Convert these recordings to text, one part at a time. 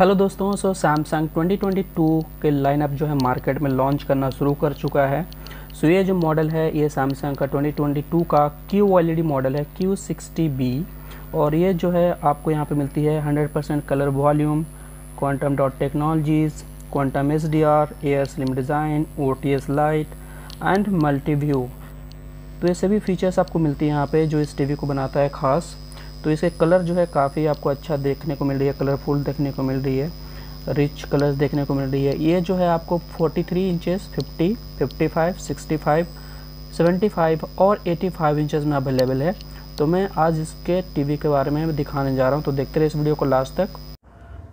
hello दोस्तों सो Samsung 2022 के lineup जो है मार्केट में लॉन्च करना शुरू कर चुका है सो so, ये जो मॉडल है ये सैमसंग का 2022 का क्यू एल मॉडल है क्यू सिक्सटी और ये जो है आपको यहाँ पे मिलती है 100% colour volume quantum dot technologies quantum S D R air slim design O T S lite and multi view तो ये सभी फीचर्स आपको मिलती हैं यहाँ पे जो इस टीवी को बनाता है ख़ास तो इसके कलर जो है काफ़ी आपको अच्छा देखने को मिल रही है कलरफुल देखने को मिल रही है रिच कलर्स देखने को मिल रही है ये जो है आपको 43 three inches fifty fifty five sixty five seventy five और एटी फाइव इंचज़ में अवेलेबल है तो मैं आज इसके टीवी के बारे में दिखाने जा रहा हूँ तो देखते रहे इस वीडियो को लास्ट तक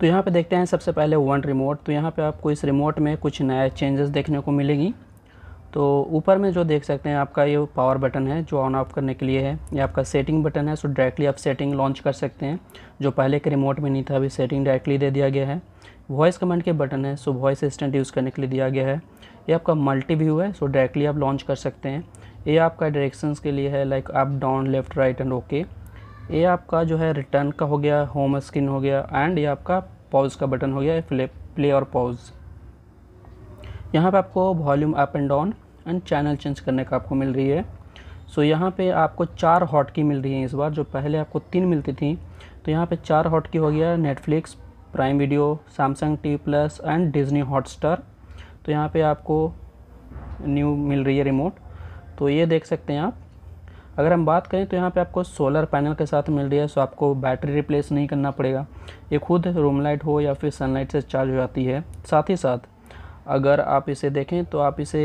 तो यहाँ पे देखते हैं सबसे पहले वन रिमोट तो यहाँ पे आपको इस रिमोट में कुछ नया चेंजेस देखने को मिलेगी तो ऊपर में जो देख सकते हैं आपका ये पावर बटन है जो ऑन ऑफ करने के लिए है ये आपका सेटिंग बटन है सो डायरेक्टली आप सेटिंग लॉन्च कर सकते हैं जो पहले के रिमोट में नहीं था अभी सेटिंग डायरेक्टली दे दिया गया है वॉइस कमांड के बटन है सो वॉइस असिस्टेंट यूज़ करने के लिए दिया गया है ये आपका मल्टी व्यू है सो डायरेक्टली आप लॉन्च कर सकते हैं ये आपका डायरेक्शंस के लिए है like up down left right and okay ये आपका जो है रिटर्न का हो गया होम स्क्रीन हो गया एंड ये आपका पॉज का बटन हो गया प्ले प्ले और पॉज यहाँ पे आपको volume up and down and channel change करने का आपको मिल रही है सो so, यहाँ पे आपको चार हॉट की मिल रही है इस बार जो पहले आपको तीन मिलती थी तो यहाँ पे चार हॉट की हो गया Netflix Prime Video Samsung T plus and Disney Hotstar तो यहाँ पे आपको न्यू मिल रही है रिमोट तो ये देख सकते हैं आप अगर हम बात करें तो यहाँ पे आपको सोलर पैनल के साथ मिल रही है सो आपको बैटरी रिप्लेस नहीं करना पड़ेगा ये खुद रूम लाइट हो या फिर सनलाइट से चार्ज हो जाती है साथ ही साथ अगर आप इसे देखें तो आप इसे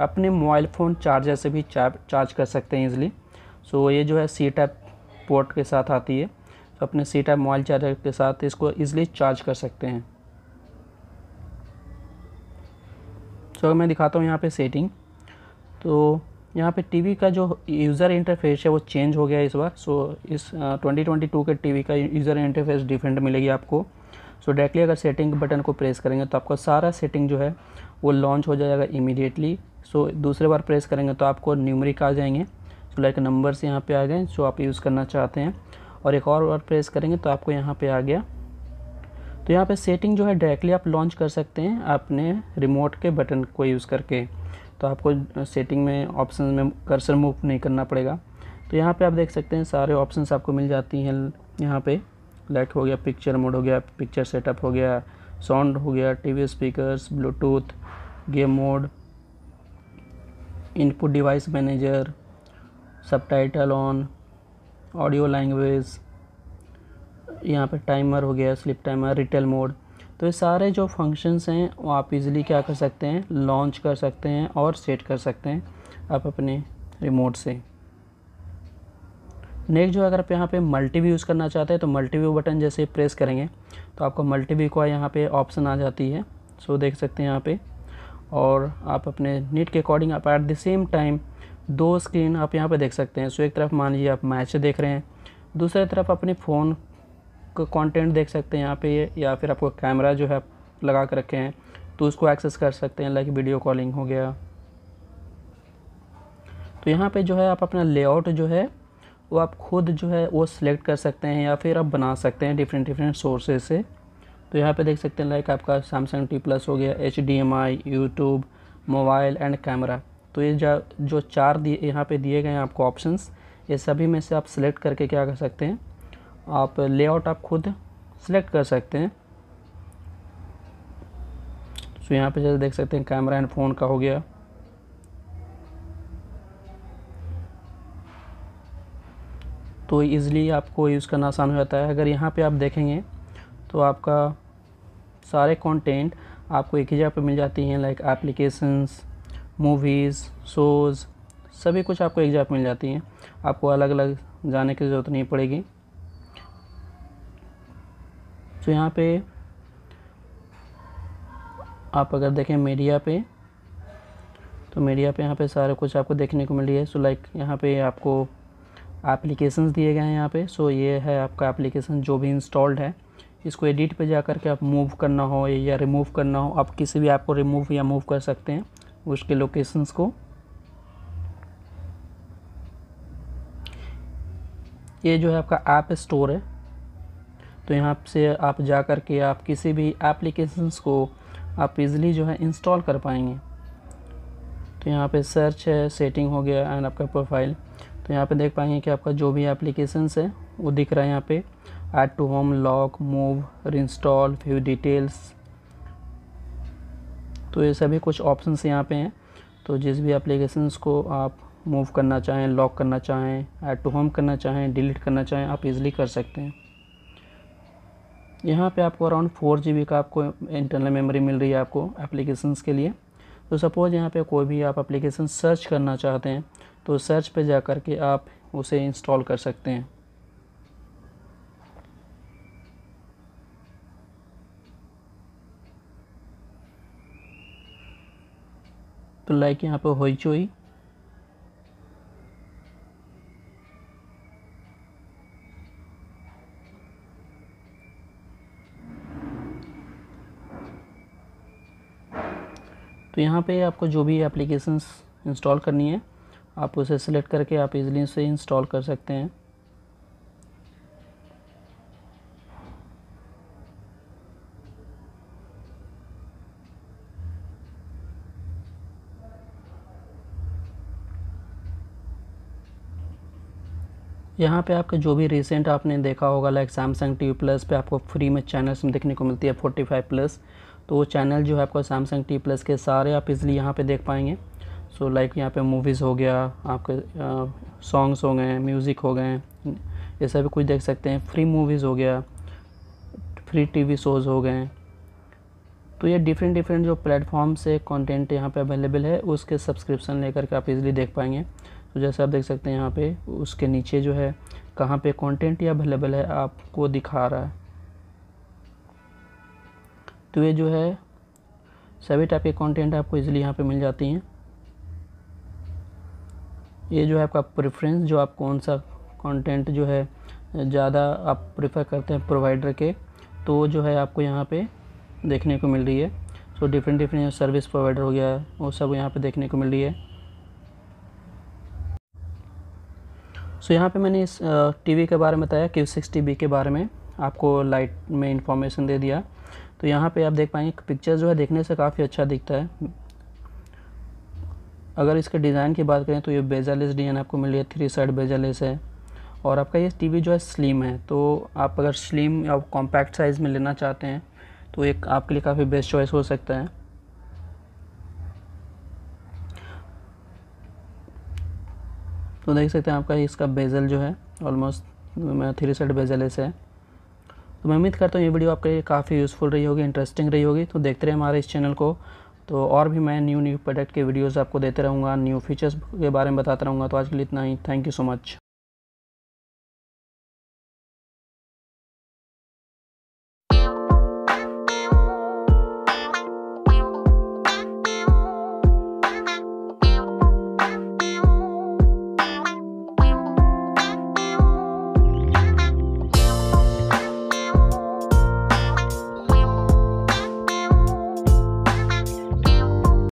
अपने मोबाइल फ़ोन चार्जर से भी चार्ज कर सकते हैं इजली सो so, ये जो है सी टाइप पोर्ट के साथ आती है तो अपने सी टाइप मोबाइल चार्जर के साथ इसको ईजिली चार्ज कर सकते हैं सो so, मैं दिखाता हूँ यहाँ पे सेटिंग तो यहाँ पे टीवी का जो यूज़र इंटरफेस है वो चेंज हो गया है इस बार सो so, इस ट्वेंटी ट्वेंटी टू के टीवी का यूज़र इंटरफेस डिफरेंट मिलेगी आपको सो so, डायरेक्टली अगर सेटिंग बटन को प्रेस करेंगे तो आपका सारा सेटिंग जो है वो लॉन्च हो जाएगा इमीडिएटली सो दूसरे बार प्रेस करेंगे तो आपको न्यूमरिक आ जाएंगे सो लाइक नंबर्स यहाँ पे आ गए जो आप यूज़ करना चाहते हैं और एक और बार प्रेस करेंगे तो आपको यहाँ पे आ गया तो यहाँ पे सेटिंग जो है डायरेक्टली आप लॉन्च कर सकते हैं अपने रिमोट के बटन को यूज़ करके तो आपको सेटिंग में ऑप्शन में कर्सर मूव नहीं करना पड़ेगा तो यहाँ पे आप देख सकते हैं सारे ऑप्शंस आपको मिल जाती हैं यहाँ पे लाइट हो गया पिक्चर मोड हो गया पिक्चर सेटअप हो गया साउंड हो गया TV speakers Bluetooth game mode device manager subtitle on audio language यहाँ पे टाइमर हो गया स्लिप टाइमर रिटेल मोड तो ये सारे जो फंक्शंस हैं वो आप इजीली क्या कर सकते हैं लॉन्च कर सकते हैं और सेट कर सकते हैं आप अपने रिमोट से नेक्स्ट जो अगर आप यहाँ पे मल्टी व्यू यूज़ करना चाहते हैं तो मल्टी व्यू बटन जैसे प्रेस करेंगे तो आपको मल्टी व्यू का यहाँ पे ऑप्शन आ जाती है सो देख सकते हैं यहाँ पर और आप अपने नीट के अकॉर्डिंग आप एट द सेम टाइम दो स्क्रीन आप यहाँ पे देख सकते हैं सो एक तरफ मान लीजिए आप मैच देख रहे हैं दूसरी तरफ अपने फ़ोन का कंटेंट देख सकते हैं यहाँ पे या फिर आपको कैमरा जो है लगा कर रखे हैं तो उसको एक्सेस कर सकते हैं लाइक वीडियो कॉलिंग हो गया तो यहाँ पे जो है आप अपना लेआउट जो है वो आप खुद जो है वो सिलेक्ट कर सकते हैं या फिर आप बना सकते हैं डिफरेंट डिफरेंट सोर्सेज से तो यहाँ पे देख सकते हैं लाइक आपका सैमसंग टी प्लस हो गया H D M I YouTube mobile and camera तो ये जो चार दिए यहाँ पे दिए गए हैं आपको ऑप्शंस ये सभी में से आप सिलेक्ट करके क्या कर सकते हैं आप लेआउट आप खुद सिलेक्ट कर सकते हैं तो यहाँ पे जैसे देख सकते हैं कैमरा एंड फ़ोन का हो गया तो ईज़िली आपको यूज़ करना आसान हो जाता है अगर यहाँ पे आप देखेंगे तो आपका सारे कंटेंट आपको एक ही जगह पर मिल जाती हैं लाइक एप्लीकेशंस मूवीज़ शोज़ सभी कुछ आपको एक जगह पर मिल जाती हैं आपको अलग अलग जाने की ज़रूरत नहीं पड़ेगी तो यहाँ पे आप अगर देखें मीडिया पे तो मीडिया पे यहाँ पे सारा कुछ आपको देखने को मिल रही है सो लाइक यहाँ पे आपको एप्लीकेशंस दिए गए हैं यहाँ पे सो ये है आपका एप्लीकेशन जो भी इंस्टॉल्ड है इसको एडिट पे जा करके आप मूव करना हो या रिमूव करना हो आप किसी भी ऐप को रिमूव या मूव कर सकते हैं उसके लोकेशंस को ये जो है आपका ऐप स्टोर है तो यहाँ से आप जा कर के आप किसी भी एप्लीकेशंस को आप इज़िली जो है इंस्टॉल कर पाएंगे तो यहाँ पे सर्च है सेटिंग हो गया एंड आपका प्रोफाइल तो यहाँ पे देख पाएंगे कि आपका जो भी एप्लीकेशंस है वो दिख रहा है यहाँ पे add to home lock move reinstall view details तो ये सभी कुछ ऑप्शंस यहाँ पे हैं तो जिस भी एप्लीकेशंस को आप मूव करना चाहें लॉक करना चाहें ऐड टू होम करना चाहें डिलीट करना चाहें आप इजीली कर सकते हैं यहाँ पे आपको अराउंड फोर जी का आपको इंटरनल मेमोरी मिल रही है आपको एप्लीकेशंस के लिए तो सपोज़ यहाँ पे कोई भी आप एप्लीकेशन सर्च करना चाहते हैं तो सर्च पे जा कर के आप उसे इंस्टॉल कर सकते हैं लाइक यहाँ पर होईचोई तो यहाँ पे आपको जो भी एप्लीकेशंस इंस्टॉल करनी है आप उसे सिलेक्ट करके आप इजीली से इंस्टॉल कर सकते हैं यहाँ पे आपके जो भी रिसेंट आपने देखा होगा लाइक सैमसंग टी प्लस पे आपको फ्री में चैनल्स में देखने को मिलती है फोर्टी फाइव प्लस तो वो चैनल जो है आपका सैमसंग टी प्लस के सारे आप इजली यहाँ पे देख पाएंगे सो so, लाइक यहाँ पे मूवीज़ हो गया आपके सॉन्ग्स हो गए म्यूज़िक हो गए ये सब कुछ देख सकते हैं फ्री मूवीज़ हो गया फ्री टी शोज़ हो गए तो ये डिफरेंट डिफरेंट जो प्लेटफॉर्म से कंटेंट यहाँ पे अवेलेबल है उसके सब्सक्रिप्शन लेकर के आप इजीली देख पाएंगे तो जैसे आप देख सकते हैं यहाँ पे उसके नीचे जो है कहाँ पे कंटेंट या अवेलेबल है आपको दिखा रहा है तो ये जो है सभी टाइप के कंटेंट आपको इजीली यहाँ पे मिल जाती हैं ये जो है आपका प्रेफरेंस जो आप कौन सा कंटेंट जो है ज़्यादा आप प्रेफर करते हैं प्रोवाइडर के तो जो है आपको यहाँ पर देखने को मिल रही है so different different service provider हो गया वो सब यहाँ पे देखने को मिल रही है सो यहाँ पे मैंने इस टीवी के बारे में बताया क्यू सिक्स टी के बारे में आपको लाइट में इंफॉर्मेशन दे दिया तो यहाँ पे आप देख पाएंगे पिक्चर जो है देखने से काफ़ी अच्छा दिखता है अगर इसके डिज़ाइन की बात करें तो ये बेजालेस डिजाइन आपको मिल रही है थ्री साइड बेजालेस है और आपका ये टीवी जो है स्लिम है तो आप अगर स्लिम या कॉम्पैक्ट साइज़ में लेना चाहते हैं तो एक आपके लिए काफ़ी बेस्ट चॉइस हो सकता है तो देख सकते हैं आपका इसका बेजल जो है ऑलमोस्ट थ्री साइड बेजल ऐसे है तो मैं उम्मीद करता हूँ ये वीडियो आपके लिए काफ़ी यूज़फुल रही होगी इंटरेस्टिंग रही होगी तो देखते रहे हमारे इस चैनल को तो और भी मैं न्यू न्यू प्रोडक्ट के वीडियोज़ आपको देते रहूँगा न्यू फीचर्स के बारे में बताता रहूँगा तो आज के लिए इतना ही थैंक यू सो मच